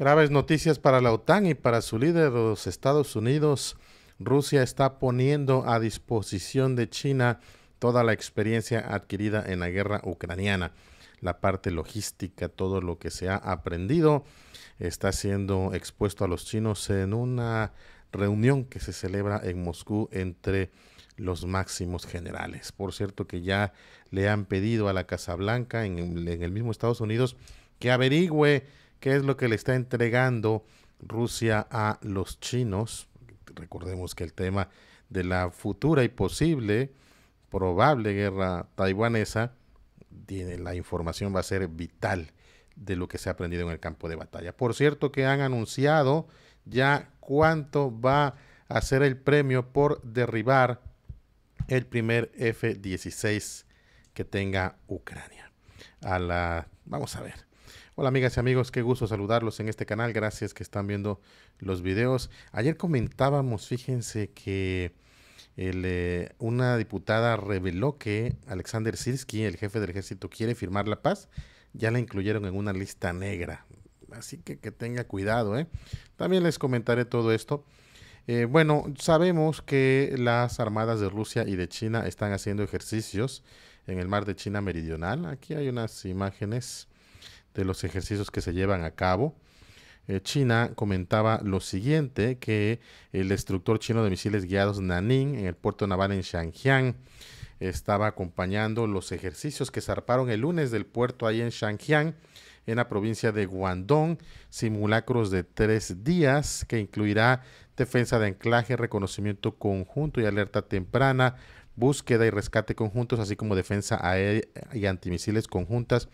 Graves noticias para la OTAN y para su líder, los Estados Unidos. Rusia está poniendo a disposición de China toda la experiencia adquirida en la guerra ucraniana, la parte logística, todo lo que se ha aprendido, está siendo expuesto a los chinos en una reunión que se celebra en Moscú entre los máximos generales. Por cierto que ya le han pedido a la Casa Blanca en, en el mismo Estados Unidos que averigüe qué es lo que le está entregando Rusia a los chinos. Recordemos que el tema de la futura y posible, probable guerra taiwanesa, tiene, la información va a ser vital de lo que se ha aprendido en el campo de batalla. Por cierto que han anunciado ya cuánto va a ser el premio por derribar el primer F-16 que tenga Ucrania. A la, vamos a ver, Hola amigas y amigos, qué gusto saludarlos en este canal, gracias que están viendo los videos. Ayer comentábamos, fíjense que eh, una diputada reveló que Alexander Sirski, el jefe del ejército, quiere firmar la paz, ya la incluyeron en una lista negra. Así que que tenga cuidado, ¿eh? También les comentaré todo esto. Eh, bueno, sabemos que las armadas de Rusia y de China están haciendo ejercicios en el mar de China Meridional. Aquí hay unas imágenes de los ejercicios que se llevan a cabo. Eh, China comentaba lo siguiente, que el destructor chino de misiles guiados Nanin en el puerto naval en Shangyang estaba acompañando los ejercicios que zarparon el lunes del puerto ahí en Shangyang, en la provincia de Guangdong, simulacros de tres días que incluirá defensa de anclaje, reconocimiento conjunto y alerta temprana, búsqueda y rescate conjuntos, así como defensa aérea y antimisiles conjuntas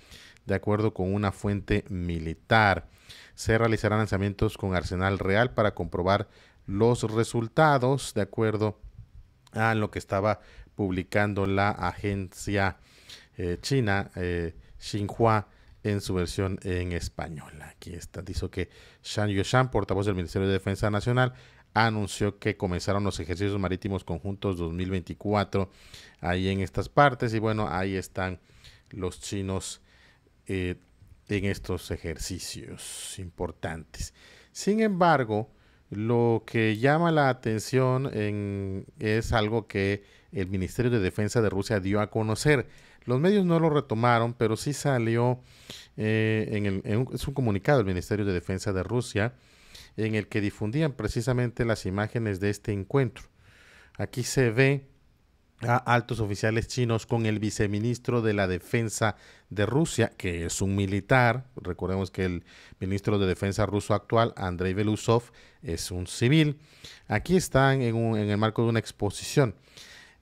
de acuerdo con una fuente militar. Se realizarán lanzamientos con arsenal real para comprobar los resultados, de acuerdo a lo que estaba publicando la agencia eh, china eh, Xinhua en su versión en español. Aquí está, dijo que Shan Yushan, portavoz del Ministerio de Defensa Nacional, anunció que comenzaron los ejercicios marítimos conjuntos 2024 ahí en estas partes y bueno, ahí están los chinos eh, en estos ejercicios importantes. Sin embargo, lo que llama la atención es algo que el Ministerio de Defensa de Rusia dio a conocer. Los medios no lo retomaron, pero sí salió eh, en, es un comunicado del Ministerio de Defensa de Rusia en el que difundían precisamente las imágenes de este encuentro. Aquí se ve a altos oficiales chinos con el viceministro de la Defensa de Rusia, que es un militar. Recordemos que el ministro de Defensa ruso actual, Andrei Velusov, es un civil. Aquí están en, el marco de una exposición.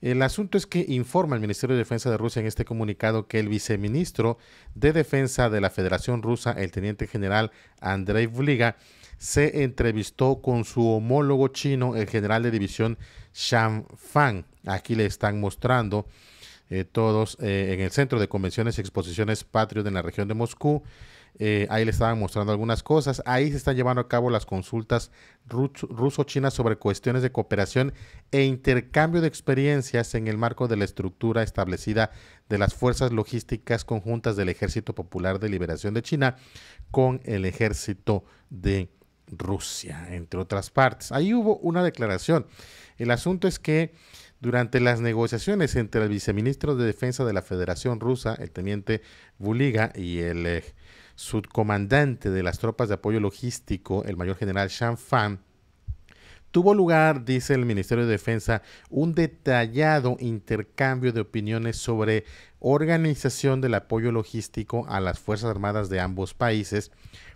El asunto es que informa el Ministerio de Defensa de Rusia en este comunicado que el viceministro de Defensa de la Federación Rusa, el teniente general Andrei Vliga se entrevistó con su homólogo chino, el general de división Shan Fang Aquí le están mostrando eh, todos eh, en el Centro de Convenciones y Exposiciones Patrios en la región de Moscú. Eh, ahí le estaban mostrando algunas cosas. Ahí se están llevando a cabo las consultas ruso-chinas sobre cuestiones de cooperación e intercambio de experiencias en el marco de la estructura establecida de las fuerzas logísticas conjuntas del Ejército Popular de Liberación de China con el Ejército de Rusia, entre otras partes. Ahí hubo una declaración. El asunto es que durante las negociaciones entre el viceministro de Defensa de la Federación Rusa, el teniente Buliga, y el eh, subcomandante de las tropas de apoyo logístico, el mayor general Shan Fan, tuvo lugar, dice el Ministerio de Defensa, un detallado intercambio de opiniones sobre organización del apoyo logístico a las Fuerzas Armadas de ambos países,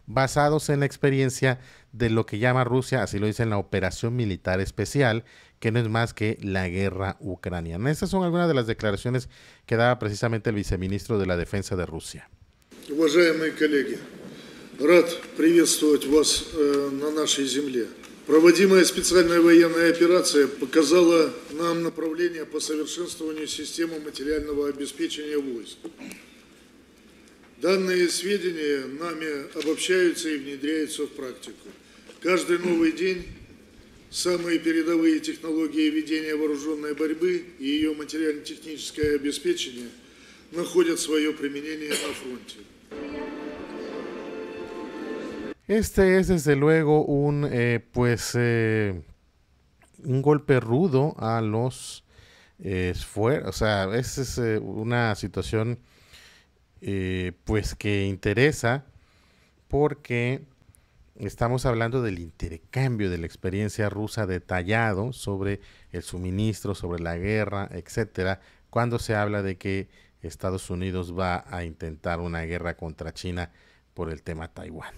basados en la experiencia de lo que llama Rusia, así lo dicen, en la operación militar especial, que no es más que la guerra ucraniana. Estas son algunas de las declaraciones que daba precisamente el viceministro de la Defensa de Rusia. Уважаемые коллеги, рад приветствовать вас э, на нашей земле. Проводимая специальная военная операция показала нам направление по совершенствованию системы материального обеспечения войск. Данные сведения нами обобщаются и внедряются в практику. Каждый новый день самые передовые технологии ведения вооруженной борьбы и ее материально-техническое обеспечение находят свое применение на фронте. Este es desde luego un, eh, pues, eh, un golpe rudo a los esfuerzos. Eh, o sea, es una situación, pues, que interesa porque estamos hablando del intercambio de la experiencia rusa detallado sobre el suministro, sobre la guerra, etcétera, cuando se habla de que Estados Unidos va a intentar una guerra contra China por el tema Taiwán.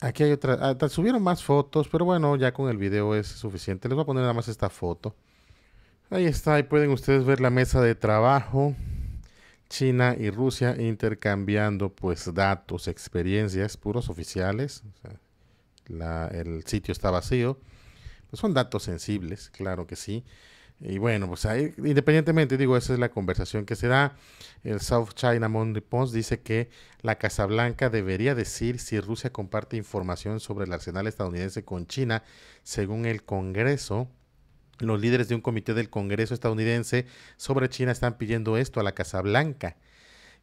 Aquí hay otra. Ah, subieron más fotos, pero bueno, ya con el video es suficiente. Les voy a poner nada más esta foto. Ahí está, ahí pueden ustedes ver la mesa de trabajo. China y Rusia intercambiando pues datos, experiencias, puros oficiales. el sitio está vacío. Pues son datos sensibles, claro que sí. Y bueno, pues independientemente, digo, esa es la conversación que se da. El South China Mon Post dice que la Casa Blanca debería decir si Rusia comparte información sobre el arsenal estadounidense con China, según el Congreso. Los líderes de un comité del Congreso estadounidense sobre China están pidiendo esto a la Casa Blanca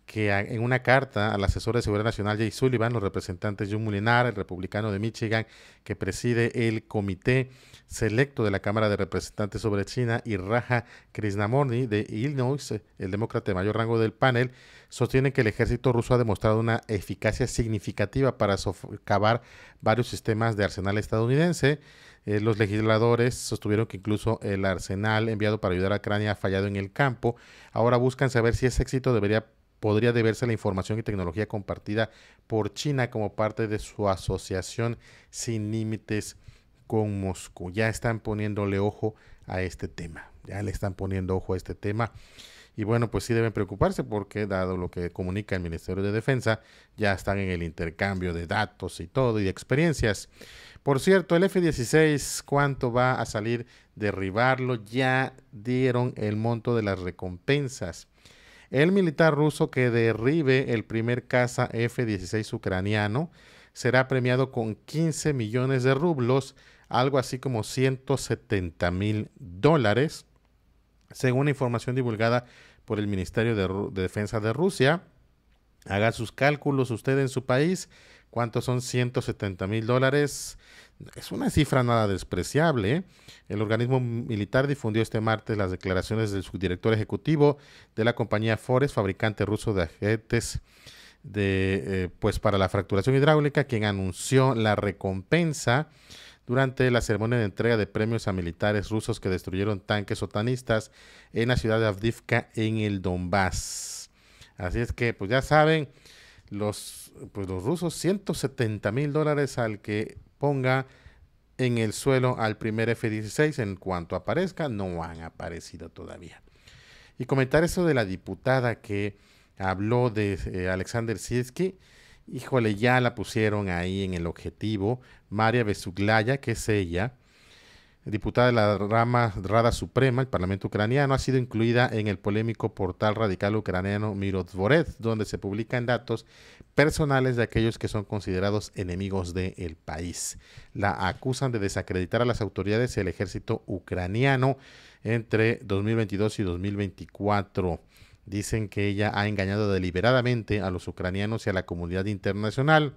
que en una carta al asesor de Seguridad Nacional Jay Sullivan, los representantes John Mulinar, el republicano de Michigan, que preside el comité selecto de la Cámara de Representantes sobre China, y Raja Krishnamurti de Illinois, el demócrata de mayor rango del panel, sostienen que el ejército ruso ha demostrado una eficacia significativa para socavar varios sistemas de arsenal estadounidense. Eh, los legisladores sostuvieron que incluso el arsenal enviado para ayudar a Ucrania ha fallado en el campo. Ahora buscan saber si ese éxito debería podría deberse a la información y tecnología compartida por China como parte de su asociación sin límites con Moscú. Ya están poniéndole ojo a este tema, ya le están poniendo ojo a este tema. Y bueno, pues sí deben preocuparse porque dado lo que comunica el Ministerio de Defensa, ya están en el intercambio de datos y todo y de experiencias. Por cierto, el F-16, ¿cuánto va a salir derribarlo? Ya dieron el monto de las recompensas. El militar ruso que derribe el primer caza F-16 ucraniano será premiado con 15 millones de rublos, algo así como 170 mil dólares, según información divulgada por el Ministerio de, Defensa de Rusia. Haga sus cálculos usted en su país, cuántos son 170 mil dólares es una cifra nada despreciable. ¿eh? El organismo militar difundió este martes las declaraciones del subdirector ejecutivo de la compañía Forest, fabricante ruso de ajetes de, eh, pues para la fracturación hidráulica, quien anunció la recompensa durante la ceremonia de entrega de premios a militares rusos que destruyeron tanques otanistas en la ciudad de Avdivka en el Donbass. Así es que, pues ya saben, los, pues los rusos 170 mil dólares al que ponga en el suelo al primer F-16 en cuanto aparezca, no han aparecido todavía. Y comentar eso de la diputada que habló de eh, Alexander Sieski, híjole, ya la pusieron ahí en el objetivo, María Besuglaya, que es ella, diputada de la rama Rada Suprema el Parlamento ucraniano, ha sido incluida en el polémico portal radical ucraniano Mirovoret, donde se publican datos personales de aquellos que son considerados enemigos del el país. La acusan de desacreditar a las autoridades y el ejército ucraniano entre 2022 y 2024. Dicen que ella ha engañado deliberadamente a los ucranianos y a la comunidad internacional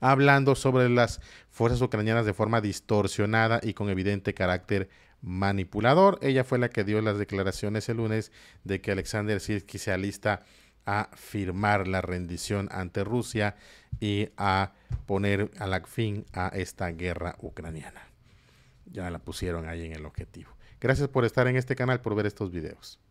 hablando sobre las fuerzas ucranianas de forma distorsionada y con evidente carácter manipulador. Ella fue la que dio las declaraciones el lunes de que Alexander Sirsky se alista a firmar la rendición ante Rusia y a poner a la fin a esta guerra ucraniana. Ya la pusieron ahí en el objetivo. Gracias por estar en este canal, por ver estos videos.